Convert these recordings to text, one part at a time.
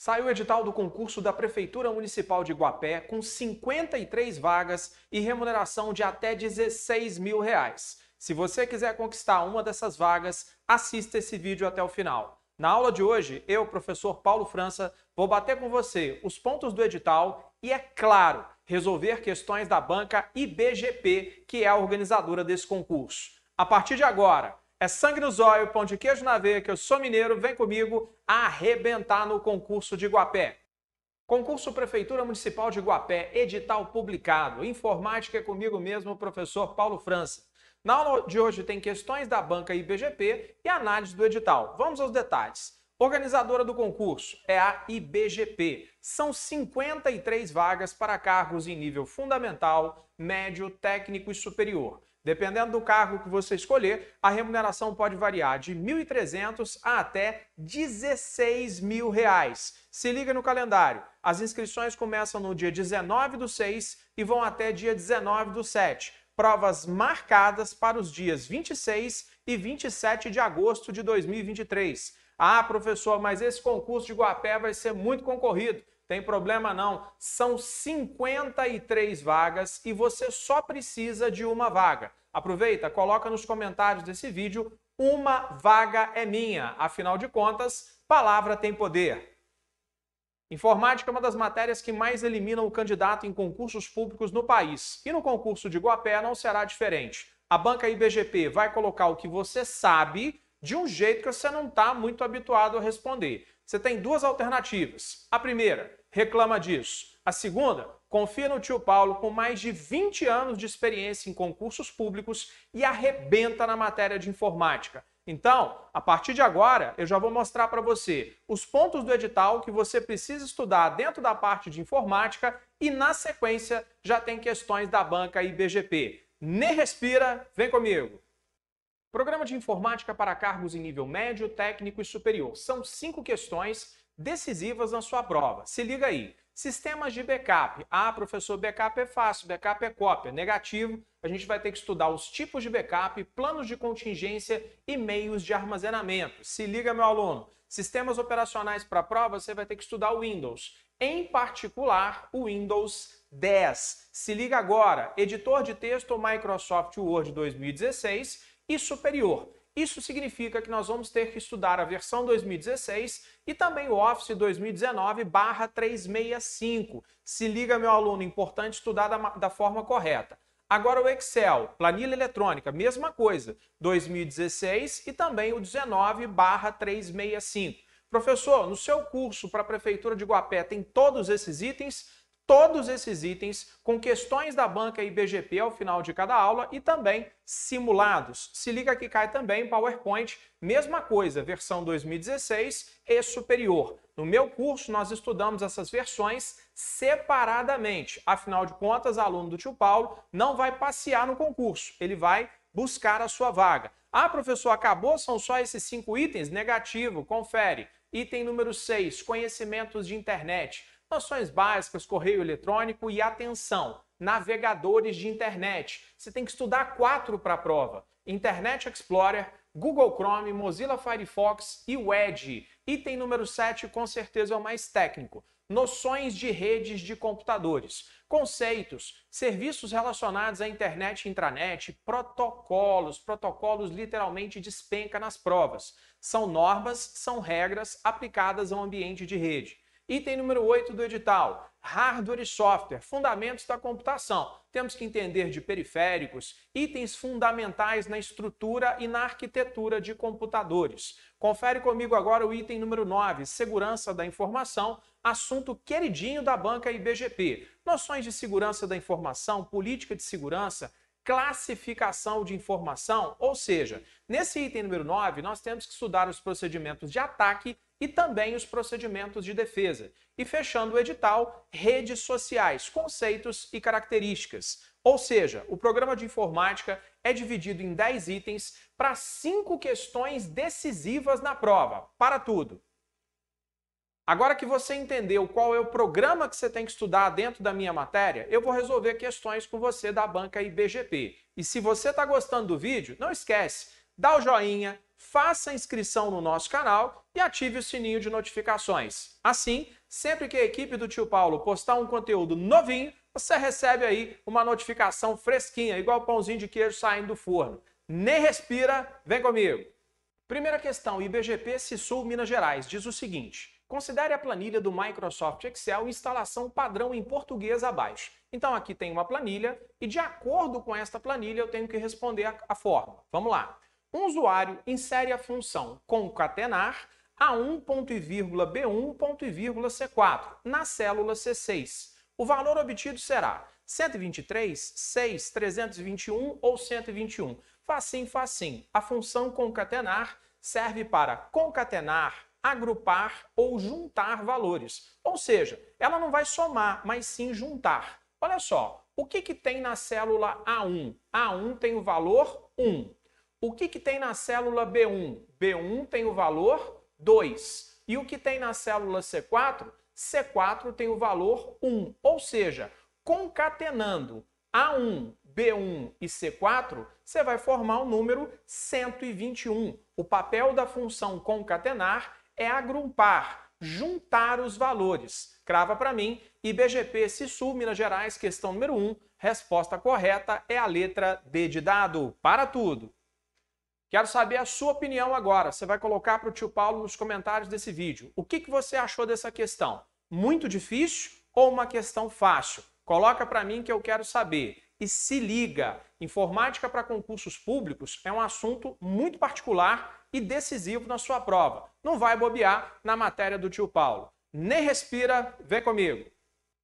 Saiu o edital do concurso da Prefeitura Municipal de Guapé com 53 vagas e remuneração de até 16 mil reais. Se você quiser conquistar uma dessas vagas, assista esse vídeo até o final. Na aula de hoje, eu, professor Paulo França, vou bater com você os pontos do edital e, é claro, resolver questões da banca IBGP, que é a organizadora desse concurso. A partir de agora, é sangue no zóio, pão de queijo na veia, que eu sou mineiro, vem comigo arrebentar no concurso de Guapé. Concurso Prefeitura Municipal de Guapé, edital publicado, informática é comigo mesmo, professor Paulo França. Na aula de hoje tem questões da banca IBGP e análise do edital. Vamos aos detalhes. Organizadora do concurso é a IBGP. São 53 vagas para cargos em nível fundamental, médio, técnico e superior. Dependendo do cargo que você escolher, a remuneração pode variar de 1.300 a até 16 mil reais. Se liga no calendário. As inscrições começam no dia 19 do 6 e vão até dia 19 do 7. Provas marcadas para os dias 26 e 27 de agosto de 2023. Ah, professor, mas esse concurso de Guapé vai ser muito concorrido. Tem problema não. São 53 vagas e você só precisa de uma vaga. Aproveita, coloca nos comentários desse vídeo uma vaga é minha. Afinal de contas, palavra tem poder. Informática é uma das matérias que mais eliminam o candidato em concursos públicos no país. E no concurso de Guapé não será diferente. A banca IBGP vai colocar o que você sabe de um jeito que você não está muito habituado a responder. Você tem duas alternativas. A primeira, reclama disso. A segunda, confia no tio Paulo com mais de 20 anos de experiência em concursos públicos e arrebenta na matéria de informática. Então, a partir de agora, eu já vou mostrar para você os pontos do edital que você precisa estudar dentro da parte de informática e, na sequência, já tem questões da banca IBGP. Nem respira, vem comigo! Programa de informática para cargos em nível médio, técnico e superior. São cinco questões decisivas na sua prova. Se liga aí. Sistemas de backup. Ah, professor, backup é fácil, backup é cópia. Negativo, a gente vai ter que estudar os tipos de backup, planos de contingência e meios de armazenamento. Se liga, meu aluno. Sistemas operacionais para prova, você vai ter que estudar o Windows. Em particular, o Windows 10. Se liga agora, editor de texto Microsoft Word 2016 e superior. Isso significa que nós vamos ter que estudar a versão 2016 e também o Office 2019/365. Se liga, meu aluno, importante estudar da, da forma correta. Agora o Excel, planilha eletrônica, mesma coisa, 2016 e também o 19/365. Professor, no seu curso para a Prefeitura de Guapé tem todos esses itens? todos esses itens com questões da banca IBGP ao final de cada aula e também simulados. Se liga que cai também PowerPoint, mesma coisa, versão 2016 e superior. No meu curso, nós estudamos essas versões separadamente. Afinal de contas, aluno do tio Paulo não vai passear no concurso, ele vai buscar a sua vaga. Ah, professor, acabou? São só esses cinco itens? Negativo, confere. Item número 6, conhecimentos de internet noções básicas, correio eletrônico e atenção, navegadores de internet. Você tem que estudar quatro para a prova: Internet Explorer, Google Chrome, Mozilla Firefox e o Edge. Item número 7, com certeza, é o mais técnico. Noções de redes de computadores, conceitos, serviços relacionados à internet e intranet, protocolos, protocolos literalmente despenca nas provas. São normas, são regras aplicadas ao ambiente de rede. Item número 8 do edital: hardware e software, fundamentos da computação. Temos que entender de periféricos, itens fundamentais na estrutura e na arquitetura de computadores. Confere comigo agora o item número 9, segurança da informação, assunto queridinho da banca IBGP. Noções de segurança da informação, política de segurança, classificação de informação, ou seja, nesse item número 9, nós temos que estudar os procedimentos de ataque e também os procedimentos de defesa. E fechando o edital, redes sociais, conceitos e características. Ou seja, o programa de informática é dividido em 10 itens para cinco questões decisivas na prova, para tudo. Agora que você entendeu qual é o programa que você tem que estudar dentro da minha matéria, eu vou resolver questões com você da banca IBGP. E se você está gostando do vídeo, não esquece, dá o joinha, faça a inscrição no nosso canal e ative o sininho de notificações. Assim, sempre que a equipe do Tio Paulo postar um conteúdo novinho, você recebe aí uma notificação fresquinha, igual pãozinho de queijo saindo do forno. Nem respira, vem comigo. Primeira questão, IBGP Sul Minas Gerais, diz o seguinte: Considere a planilha do Microsoft Excel instalação padrão em português abaixo. Então aqui tem uma planilha e de acordo com esta planilha eu tenho que responder a, a forma. Vamos lá. Um usuário insere a função concatenar A1 ponto e vírgula B1 ponto e vírgula C4 na célula C6. O valor obtido será 123, 6, 321 ou 121. Facinho, facinho. A função concatenar serve para concatenar agrupar ou juntar valores. Ou seja, ela não vai somar, mas sim juntar. Olha só, o que, que tem na célula A1? A1 tem o valor 1. O que, que tem na célula B1? B1 tem o valor 2. E o que tem na célula C4? C4 tem o valor 1. Ou seja, concatenando A1, B1 e C4, você vai formar o número 121. O papel da função concatenar é agrupar, juntar os valores. Crava para mim, IBGP Sul Minas Gerais, questão número 1. Resposta correta é a letra D de dado. Para tudo! Quero saber a sua opinião agora. Você vai colocar para o tio Paulo nos comentários desse vídeo. O que, que você achou dessa questão? Muito difícil ou uma questão fácil? Coloca para mim que eu quero saber. E se liga, informática para concursos públicos é um assunto muito particular e decisivo na sua prova. Não vai bobear na matéria do tio Paulo. Nem respira, Vê comigo.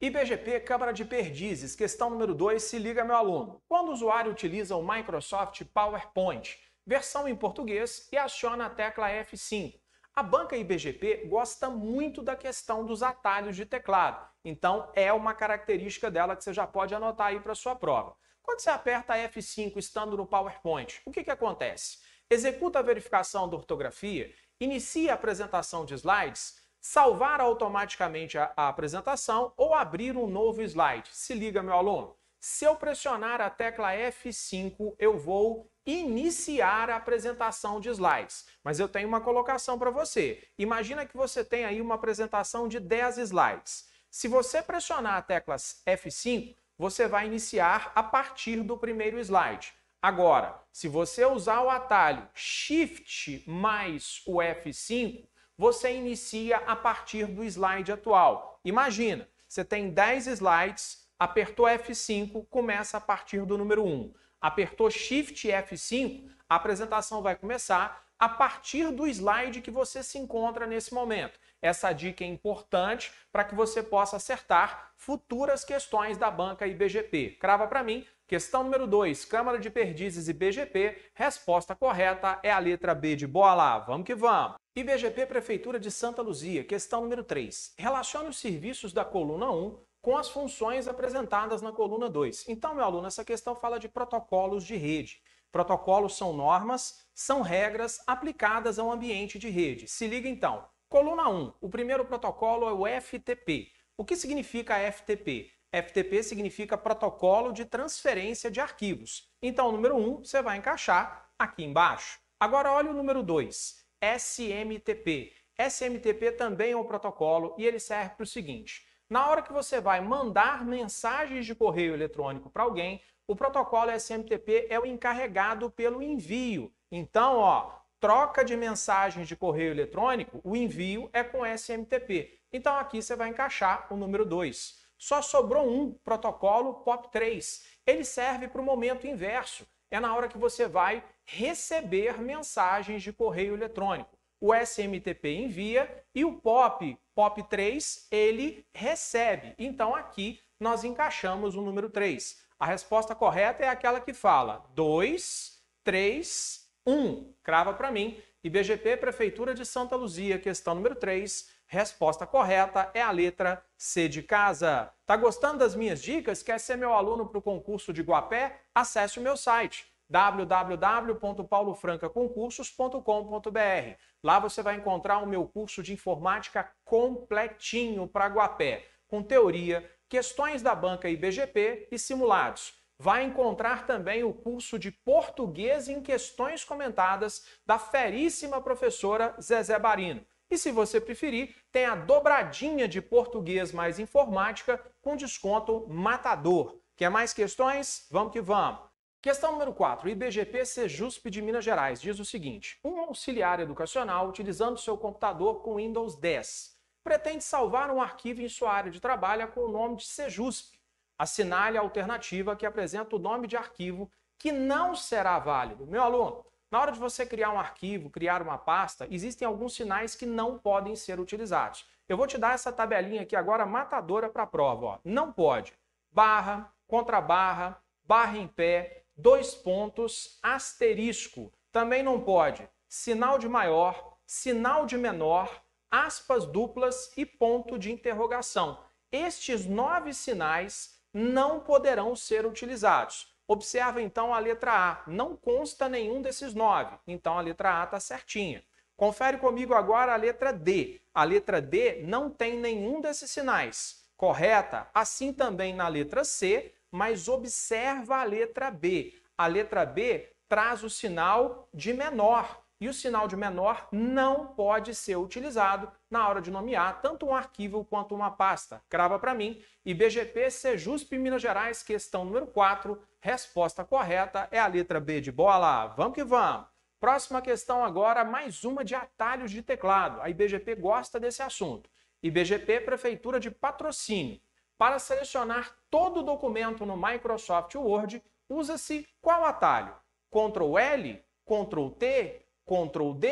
IBGP Câmara de Perdizes, questão número 2, se liga meu aluno. Quando o usuário utiliza o Microsoft PowerPoint, versão em português, e aciona a tecla F5, a banca IBGP gosta muito da questão dos atalhos de teclado, então é uma característica dela que você já pode anotar aí para sua prova. Quando você aperta F5 estando no PowerPoint, o que, que acontece? executa a verificação da ortografia, inicia a apresentação de slides, salvar automaticamente a, a apresentação ou abrir um novo slide. Se liga, meu aluno. Se eu pressionar a tecla F5, eu vou iniciar a apresentação de slides. Mas eu tenho uma colocação para você. Imagina que você tem aí uma apresentação de 10 slides. Se você pressionar a tecla F5, você vai iniciar a partir do primeiro slide. Agora, se você usar o atalho Shift mais o F5, você inicia a partir do slide atual. Imagina, você tem 10 slides, apertou F5, começa a partir do número 1. Apertou Shift F5, a apresentação vai começar a partir do slide que você se encontra nesse momento. Essa dica é importante para que você possa acertar futuras questões da banca IBGP. Crava para mim, Questão número 2, Câmara de Perdizes e BGP, resposta correta é a letra B de Boa lá, vamos que vamos. E BGP Prefeitura de Santa Luzia, questão número 3, relacione os serviços da coluna 1 com as funções apresentadas na coluna 2. Então, meu aluno, essa questão fala de protocolos de rede. Protocolos são normas, são regras aplicadas ao ambiente de rede. Se liga então. Coluna 1, o primeiro protocolo é o FTP. O que significa FTP? FTP significa Protocolo de Transferência de Arquivos. Então, o número 1 você vai encaixar aqui embaixo. Agora, olha o número 2, SMTP. SMTP também é um protocolo e ele serve para o seguinte. Na hora que você vai mandar mensagens de correio eletrônico para alguém, o protocolo SMTP é o encarregado pelo envio. Então, ó, troca de mensagens de correio eletrônico, o envio é com SMTP. Então aqui você vai encaixar o número 2. Só sobrou um protocolo POP3. Ele serve para o momento inverso. É na hora que você vai receber mensagens de correio eletrônico. O SMTP envia e o POP, POP3, ele recebe. Então aqui nós encaixamos o número 3. A resposta correta é aquela que fala 2, 3, 1. Crava para mim. IBGP, Prefeitura de Santa Luzia, questão número 3. Resposta correta é a letra C de casa. Tá gostando das minhas dicas? Quer ser meu aluno para o concurso de Guapé? Acesse o meu site www.paulofrancaconcursos.com.br. Lá você vai encontrar o meu curso de informática completinho para Guapé, com teoria, questões da banca IBGP e simulados. Vai encontrar também o curso de português em questões comentadas da feríssima professora Zezé Barino. E se você preferir, tem a dobradinha de português mais informática com desconto matador. Quer mais questões? Vamos que vamos! Questão número 4. IBGP Sejusp de Minas Gerais diz o seguinte: um auxiliar educacional utilizando seu computador com Windows 10 pretende salvar um arquivo em sua área de trabalho com o nome de Sejusp. Assinale a alternativa que apresenta o nome de arquivo que não será válido. Meu aluno, na hora de você criar um arquivo, criar uma pasta, existem alguns sinais que não podem ser utilizados. Eu vou te dar essa tabelinha aqui agora matadora para a prova. Ó. Não pode. Barra, contra barra, barra em pé, dois pontos, asterisco. Também não pode. Sinal de maior, sinal de menor, aspas duplas e ponto de interrogação. Estes nove sinais não poderão ser utilizados. Observa então a letra A. Não consta nenhum desses nove, então a letra A está certinha. Confere comigo agora a letra D. A letra D não tem nenhum desses sinais, correta? Assim também na letra C, mas observa a letra B. A letra B traz o sinal de menor, e o sinal de menor não pode ser utilizado na hora de nomear tanto um arquivo quanto uma pasta. Crava para mim, IBGP Sejusp Minas Gerais, questão número 4, resposta correta é a letra B de bola. Vamos que vamos! Próxima questão agora, mais uma de atalhos de teclado. A IBGP gosta desse assunto. IBGP Prefeitura de Patrocínio. Para selecionar todo o documento no Microsoft Word, usa-se qual atalho? Ctrl L, Ctrl T, Ctrl D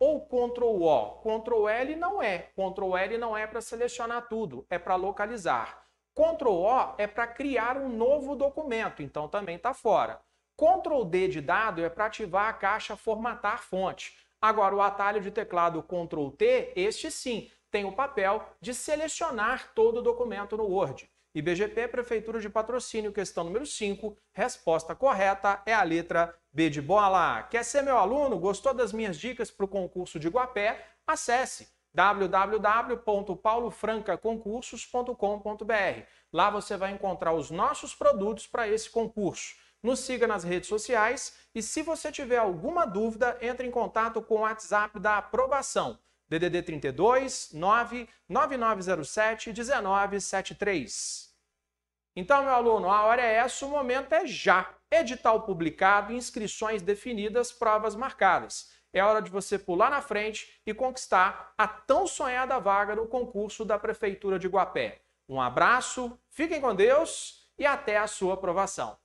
ou Ctrl O. Ctrl L não é. Ctrl L não é para selecionar tudo, é para localizar. Ctrl O é para criar um novo documento, então também está fora. Ctrl D de dado é para ativar a caixa formatar fonte. Agora, o atalho de teclado Ctrl T, este sim, tem o papel de selecionar todo o documento no Word. IBGP, Prefeitura de Patrocínio, questão número 5. Resposta correta é a letra B de bola. Quer ser meu aluno? Gostou das minhas dicas para o concurso de Guapé? Acesse www.paulofrancaconcursos.com.br. Lá você vai encontrar os nossos produtos para esse concurso. Nos siga nas redes sociais e se você tiver alguma dúvida, entre em contato com o WhatsApp da aprovação DDD 32 9 9907 1973. Então, meu aluno, a hora é essa, o momento é já. Edital publicado, inscrições definidas, provas marcadas. É hora de você pular na frente e conquistar a tão sonhada vaga no concurso da Prefeitura de Guapé. Um abraço, fiquem com Deus e até a sua aprovação.